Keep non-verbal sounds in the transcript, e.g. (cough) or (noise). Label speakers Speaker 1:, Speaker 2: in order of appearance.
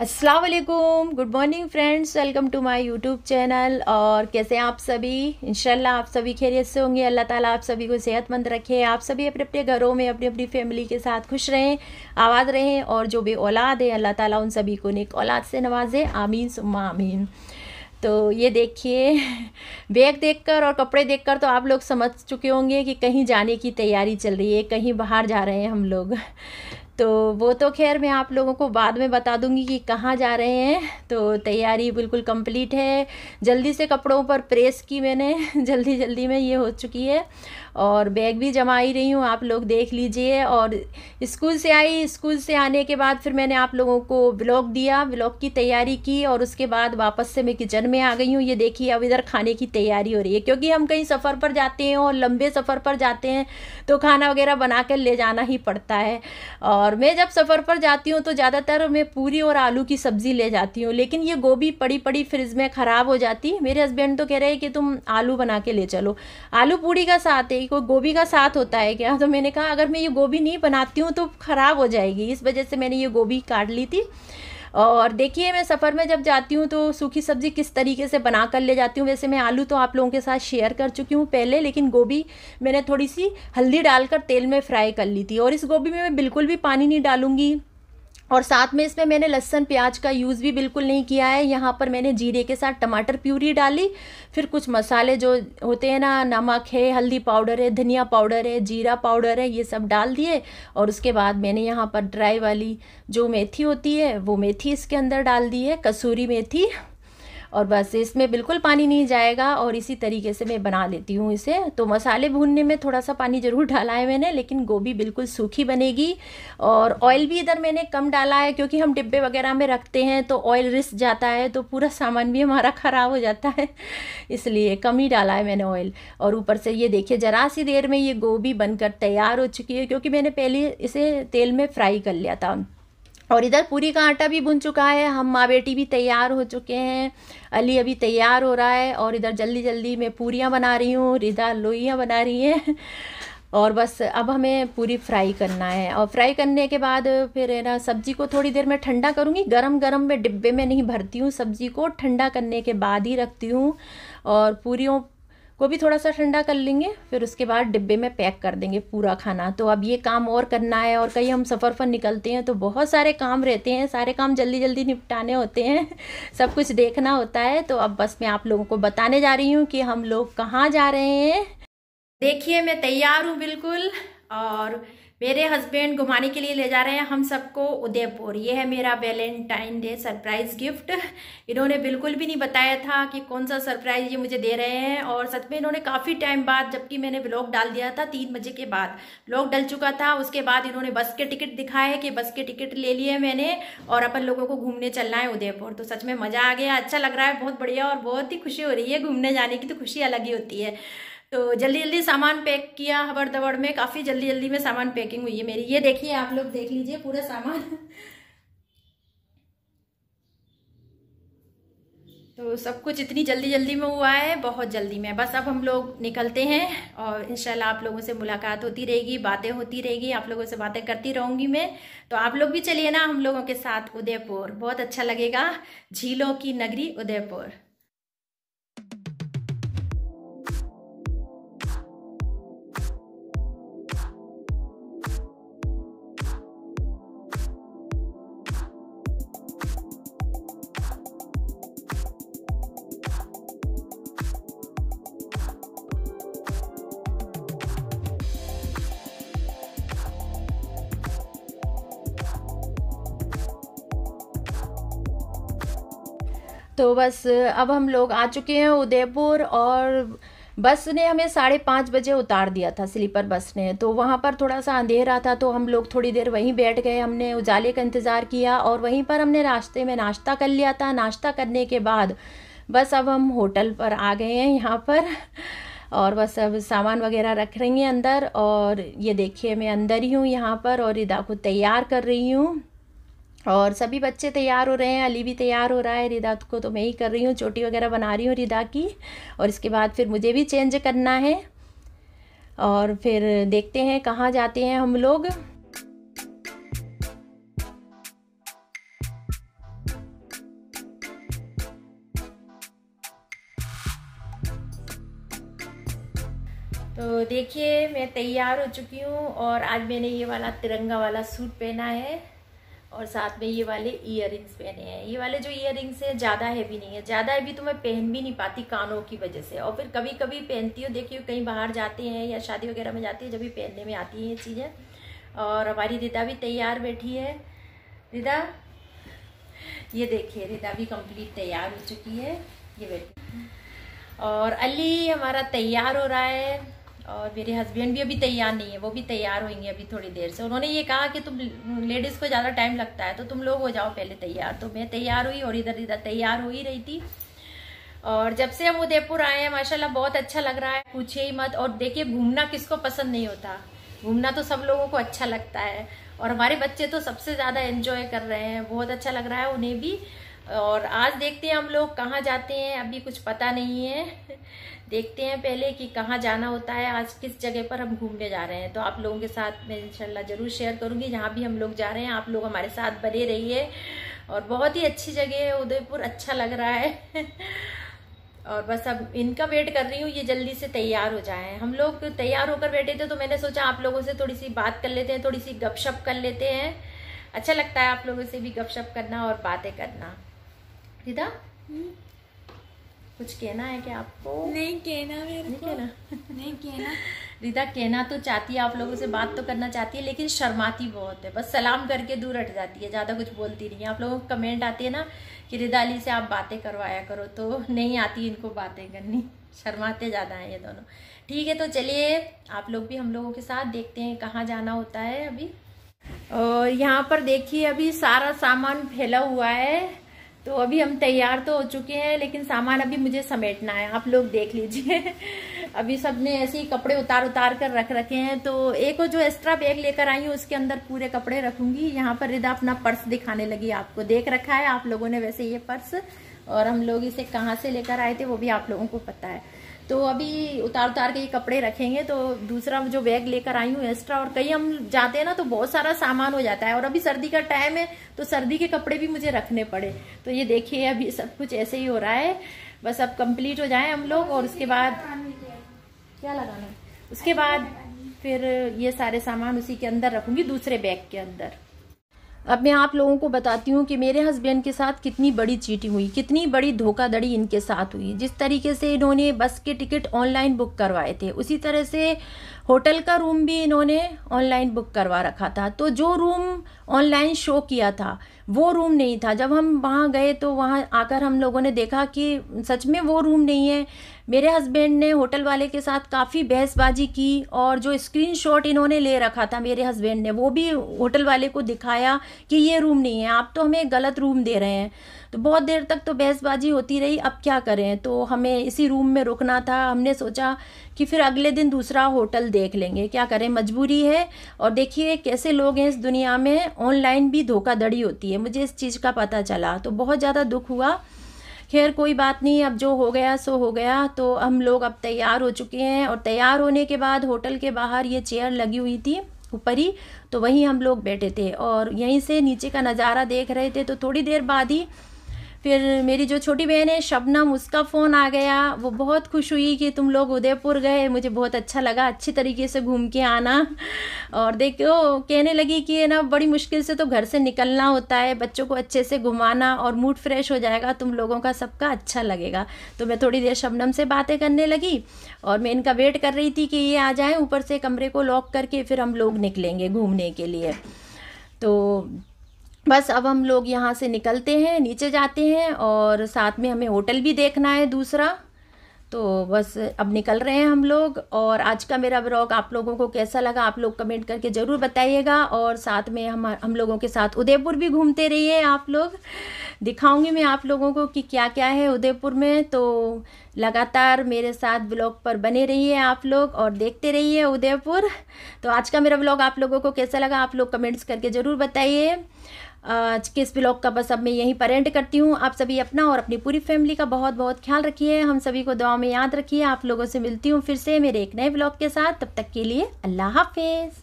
Speaker 1: Aslam good morning friends welcome to my YouTube channel और कैसे हैं आप सभी इंशाल्लाह आप सभी खैरियत से होंगे अल्लाह ताला आप सभी को सेहतमंद रखे आप सभी अपने अपने घरों में अपनी अपनी फैमिली के साथ खुश रहें आवाज़ रहें और जो भी औलाद है अल्लाह ताला उन सभी को नेक औलाद से नवाजे आमीन सुम्मा आमीन तो ये देखिए (laughs) बैग देखकर और कपड़े देखकर तो आप लोग समझ चुके होंगे कि कहीं जाने की तैयारी चल रही है कहीं बाहर जा रहे हैं हम लोग तो वो तो खैर मैं आप लोगों को बाद में बता दूंगी कि कहाँ जा रहे हैं तो तैयारी बिल्कुल कंप्लीट है जल्दी से कपड़ों पर प्रेस की मैंने (laughs) जल्दी जल्दी में ये हो चुकी है और बैग भी जमा ही रही हूँ आप लोग देख लीजिए और स्कूल से आई स्कूल से आने के बाद फिर मैंने आप लोगों को ब्लॉग दिया ब्लॉग की तैयारी की और उसके बाद वापस से मैं किचन में आ गई हूँ ये देखिए अब इधर खाने की तैयारी हो रही है क्योंकि हम कहीं सफ़र पर जाते हैं और लंबे सफ़र पर जाते हैं तो खाना वगैरह बना कर ले जाना ही पड़ता है और और मैं जब सफ़र पर जाती हूँ तो ज़्यादातर मैं पूरी और आलू की सब्ज़ी ले जाती हूँ लेकिन ये गोभी पड़ी पड़ी फ्रिज में ख़राब हो जाती है मेरे हस्बैंड तो कह रहे हैं कि तुम आलू बना के ले चलो आलू पूड़ी का साथ है कोई गोभी का साथ होता है क्या (laughs) तो मैंने कहा अगर मैं ये गोभी नहीं बनाती हूँ तो ख़राब हो जाएगी इस वजह से मैंने ये गोभी काट ली थी और देखिए मैं सफ़र में जब जाती हूँ तो सूखी सब्ज़ी किस तरीके से बना कर ले जाती हूँ वैसे मैं आलू तो आप लोगों के साथ शेयर कर चुकी हूँ पहले लेकिन गोभी मैंने थोड़ी सी हल्दी डालकर तेल में फ्राई कर ली थी और इस गोभी में मैं बिल्कुल भी पानी नहीं डालूँगी और साथ में इसमें मैंने लहसन प्याज का यूज़ भी बिल्कुल नहीं किया है यहाँ पर मैंने जीरे के साथ टमाटर प्यूरी डाली फिर कुछ मसाले जो होते हैं ना नमक है हल्दी पाउडर है धनिया पाउडर है जीरा पाउडर है ये सब डाल दिए और उसके बाद मैंने यहाँ पर ड्राई वाली जो मेथी होती है वो मेथी इसके अंदर डाल दी है कसूरी मेथी और बस इसमें बिल्कुल पानी नहीं जाएगा और इसी तरीके से मैं बना लेती हूँ इसे तो मसाले भूनने में थोड़ा सा पानी ज़रूर डाला है मैंने लेकिन गोभी बिल्कुल सूखी बनेगी और ऑयल भी इधर मैंने कम डाला है क्योंकि हम डिब्बे वगैरह में रखते हैं तो ऑयल रिस जाता है तो पूरा सामान भी हमारा ख़राब हो जाता है इसलिए कम ही डाला है मैंने ऑयल और ऊपर से ये देखिए ज़रा सी देर में ये गोभी बनकर तैयार हो चुकी है क्योंकि मैंने पहले इसे तेल में फ्राई कर लिया था और इधर पूरी का आटा भी बुन चुका है हम माँ बेटी भी तैयार हो चुके हैं अली अभी तैयार हो रहा है और इधर जल्दी जल्दी मैं पूरियाँ बना रही हूँ रिदा लोइयाँ बना रही हैं और बस अब हमें पूरी फ्राई करना है और फ्राई करने के बाद फिर है ना सब्ज़ी को थोड़ी देर में ठंडा करूँगी गरम गरम में डिब्बे में नहीं भरती हूँ सब्ज़ी को ठंडा करने के बाद ही रखती हूँ और पूरी को भी थोड़ा सा ठंडा कर लेंगे फिर उसके बाद डिब्बे में पैक कर देंगे पूरा खाना तो अब ये काम और करना है और कहीं हम सफ़र पर निकलते हैं तो बहुत सारे काम रहते हैं सारे काम जल्दी जल्दी निपटाने होते हैं (laughs) सब कुछ देखना होता है तो अब बस मैं आप लोगों को बताने जा रही हूँ कि हम लोग कहाँ जा रहे हैं देखिए मैं तैयार हूँ बिल्कुल और मेरे हस्बैंड घुमाने के लिए ले जा रहे हैं हम सबको उदयपुर ये है मेरा वैलेंटाइन डे सरप्राइज गिफ्ट इन्होंने बिल्कुल भी नहीं बताया था कि कौन सा सरप्राइज ये मुझे दे रहे हैं और सच में इन्होंने काफ़ी टाइम बाद जबकि मैंने ब्लॉग डाल दिया था तीन बजे के बाद ब्लॉग डल चुका था उसके बाद इन्होंने बस के टिकट दिखाए कि बस के टिकट ले लिए मैंने और अपन लोगों को घूमने चलना है उदयपुर तो सच में मज़ा आ गया अच्छा लग रहा है बहुत बढ़िया और बहुत ही खुशी हो रही है घूमने जाने की तो खुशी अलग ही होती है तो जल्दी जल्दी सामान पैक किया हबड़ दबड़ में काफ़ी जल्दी जल्दी में सामान पैकिंग हुई है मेरी ये देखिए आप लोग देख लीजिए पूरा सामान तो सब कुछ इतनी जल्दी जल्दी में हुआ है बहुत जल्दी में बस अब हम लोग निकलते हैं और इंशाल्लाह आप लोगों से मुलाकात होती रहेगी बातें होती रहेगी आप लोगों से बातें करती रहूँगी मैं तो आप लोग भी चलिए ना हम लोगों के साथ उदयपुर बहुत अच्छा लगेगा झीलों की नगरी उदयपुर तो बस अब हम लोग आ चुके हैं उदयपुर और बस ने हमें साढ़े पाँच बजे उतार दिया था स्लीपर बस ने तो वहाँ पर थोड़ा सा अंधेरा था तो हम लोग थोड़ी देर वहीं बैठ गए हमने उजाले का इंतज़ार किया और वहीं पर हमने रास्ते में नाश्ता कर लिया था नाश्ता करने के बाद बस अब हम होटल पर आ गए हैं यहाँ पर (laughs) और बस अब सामान वगैरह रख रही हैं अंदर और ये देखिए मैं अंदर ही हूँ यहाँ पर और इदा को तैयार कर रही हूँ और सभी बच्चे तैयार हो रहे हैं अली भी तैयार हो रहा है रिदा को तो मैं ही कर रही हूँ चोटी वगैरह बना रही हूँ रिदा की और इसके बाद फिर मुझे भी चेंज करना है और फिर देखते हैं कहाँ जाते हैं हम लोग तो देखिए मैं तैयार हो चुकी हूँ और आज मैंने ये वाला तिरंगा वाला सूट पहना है और साथ में ये वाले इयर पहने हैं ये वाले जो इयर हैं ज़्यादा हैवी नहीं है ज़्यादा हैवी तो मैं पहन भी नहीं पाती कानों की वजह से और फिर कभी कभी पहनती हूँ देखिए कहीं बाहर जाते हैं या शादी वगैरह में जाती है जब भी पहनने में आती हैं ये चीज़ें और हमारी रिदा भी तैयार बैठी है रिदा ये देखिए रिदा भी कम्प्लीट तैयार हो चुकी है ये बैठी और अली हमारा तैयार हो रहा है और मेरे हस्बैंड भी अभी तैयार नहीं है वो भी तैयार होंगे अभी थोड़ी देर से उन्होंने ये कहा कि तुम लेडीज़ को ज़्यादा टाइम लगता है तो तुम लोग हो जाओ पहले तैयार तो मैं तैयार हुई और इधर इधर तैयार हो ही रही थी और जब से हम उदयपुर आए हैं माशाल्लाह बहुत अच्छा लग रहा है पूछे ही मत और देखिए घूमना किसको पसंद नहीं होता घूमना तो सब लोगों को अच्छा लगता है और हमारे बच्चे तो सबसे ज़्यादा एंजॉय कर रहे हैं बहुत अच्छा लग रहा है उन्हें भी और आज देखते हैं हम लोग कहाँ जाते हैं अभी कुछ पता नहीं है देखते हैं पहले कि कहाँ जाना होता है आज किस जगह पर हम घूमने जा रहे हैं तो आप लोगों के साथ मैं इनशाला ज़रूर शेयर करूंगी जहाँ भी हम लोग जा रहे हैं आप लोग हमारे साथ बने रहिए और बहुत ही अच्छी जगह है उदयपुर अच्छा लग रहा है (laughs) और बस अब इनका वेट कर रही हूँ ये जल्दी से तैयार हो जाए हम लोग तैयार होकर बैठे थे तो मैंने सोचा आप लोगों से थोड़ी सी बात कर लेते हैं थोड़ी सी गपशप कर लेते हैं अच्छा लगता है आप लोगों से भी गपशप करना और बातें करना दीदा हम्म। कुछ कहना है क्या आपको नहीं कहना मेरे नहीं कहना नहीं कहना (laughs) रीता कहना तो चाहती है आप लोगों से बात तो करना चाहती है लेकिन शर्माती बहुत है बस सलाम करके दूर हट जाती है ज़्यादा कुछ बोलती नहीं है आप लोगों को कमेंट आती है ना कि रिदा अली से आप बातें करवाया करो तो नहीं आती इनको बातें करनी (laughs) शर्माते ज़्यादा हैं ये दोनों ठीक है तो चलिए आप लोग भी हम लोगों के साथ देखते हैं कहाँ जाना होता है अभी और यहाँ पर देखिए अभी सारा सामान फैला हुआ है तो अभी हम तैयार तो हो चुके हैं लेकिन सामान अभी मुझे समेटना है आप लोग देख लीजिए अभी सब ने ऐसे ही कपड़े उतार उतार कर रख रखे हैं तो एक जो एक्स्ट्रा बैग लेकर आई हूँ उसके अंदर पूरे कपड़े रखूंगी यहाँ पर रिदा अपना पर्स दिखाने लगी आपको देख रखा है आप लोगों ने वैसे ये पर्स और हम लोग इसे कहाँ से लेकर आए थे वो भी आप लोगों को पता है तो अभी उतार उतार के ये कपड़े रखेंगे तो दूसरा जो बैग लेकर आई हूँ एक्स्ट्रा और कहीं हम जाते हैं ना तो बहुत सारा सामान हो जाता है और अभी सर्दी का टाइम है तो सर्दी के कपड़े भी मुझे रखने पड़े तो ये देखिए अभी सब कुछ ऐसे ही हो रहा है बस अब कंप्लीट हो जाए हम लोग और उसके बाद क्या लगाना उसके बाद फिर ये सारे सामान उसी के अंदर रखूंगी दूसरे बैग के अंदर अब मैं आप लोगों को बताती हूँ कि मेरे हस्बैंड के साथ कितनी बड़ी चीटिंग हुई कितनी बड़ी धोखाधड़ी इनके साथ हुई जिस तरीके से इन्होंने बस के टिकट ऑनलाइन बुक करवाए थे उसी तरह से होटल का रूम भी इन्होंने ऑनलाइन बुक करवा रखा था तो जो रूम ऑनलाइन शो किया था वो रूम नहीं था जब हम वहाँ गए तो वहाँ आकर हम लोगों ने देखा कि सच में वो रूम नहीं है मेरे हस्बैंड ने होटल वाले के साथ काफ़ी बहसबाजी की और जो स्क्रीनशॉट इन्होंने ले रखा था मेरे हस्बैंड ने वो भी होटल वाले को दिखाया कि ये रूम नहीं है आप तो हमें गलत रूम दे रहे हैं तो बहुत देर तक तो बहसबाजी होती रही अब क्या करें तो हमें इसी रूम में रुकना था हमने सोचा कि फिर अगले दिन दूसरा होटल देख लेंगे क्या करें मजबूरी है और देखिए कैसे लोग हैं इस दुनिया में ऑनलाइन भी धोखाधड़ी होती है मुझे इस चीज़ का पता चला तो बहुत ज़्यादा दुख हुआ खैर कोई बात नहीं अब जो हो गया सो हो गया तो हम लोग अब तैयार हो चुके हैं और तैयार होने के बाद होटल के बाहर ये चेयर लगी हुई थी ऊपर ही तो वहीं हम लोग बैठे थे और यहीं से नीचे का नज़ारा देख रहे थे तो थोड़ी देर बाद ही फिर मेरी जो छोटी बहन है शबनम उसका फ़ोन आ गया वो बहुत खुश हुई कि तुम लोग उदयपुर गए मुझे बहुत अच्छा लगा अच्छी तरीके से घूम के आना और देखो कहने लगी कि ना बड़ी मुश्किल से तो घर से निकलना होता है बच्चों को अच्छे से घुमाना और मूड फ्रेश हो जाएगा तुम लोगों का सबका अच्छा लगेगा तो मैं थोड़ी देर शबनम से बातें करने लगी और मैं इनका वेट कर रही थी कि ये आ जाए ऊपर से कमरे को लॉक करके फिर हम लोग निकलेंगे घूमने के लिए तो बस अब हम लोग यहाँ से निकलते हैं नीचे जाते हैं और साथ में हमें होटल भी देखना है दूसरा तो बस अब निकल रहे हैं हम लोग और आज का मेरा ब्लॉग आप लोगों को कैसा लगा आप लोग कमेंट करके ज़रूर बताइएगा और साथ में हम हम लोगों के साथ उदयपुर भी घूमते रहिए आप लोग दिखाऊंगी मैं आप लोगों को कि क्या क्या है उदयपुर में तो लगातार मेरे साथ ब्लॉग पर बने रहिए आप लोग और देखते रहिए उदयपुर तो आज का मेरा ब्लॉग आप लोगों को कैसा लगा आप लोग कमेंट्स करके ज़रूर बताइए आज के इस ब्लॉग का बस अब मैं यहीं पर एंड करती हूँ आप सभी अपना और अपनी पूरी फैमिली का बहुत बहुत ख्याल रखिए हम सभी को दुआ में याद रखिए आप लोगों से मिलती हूँ फिर से मेरे एक नए ब्लॉग के साथ तब तक के लिए अल्लाह हाफिज़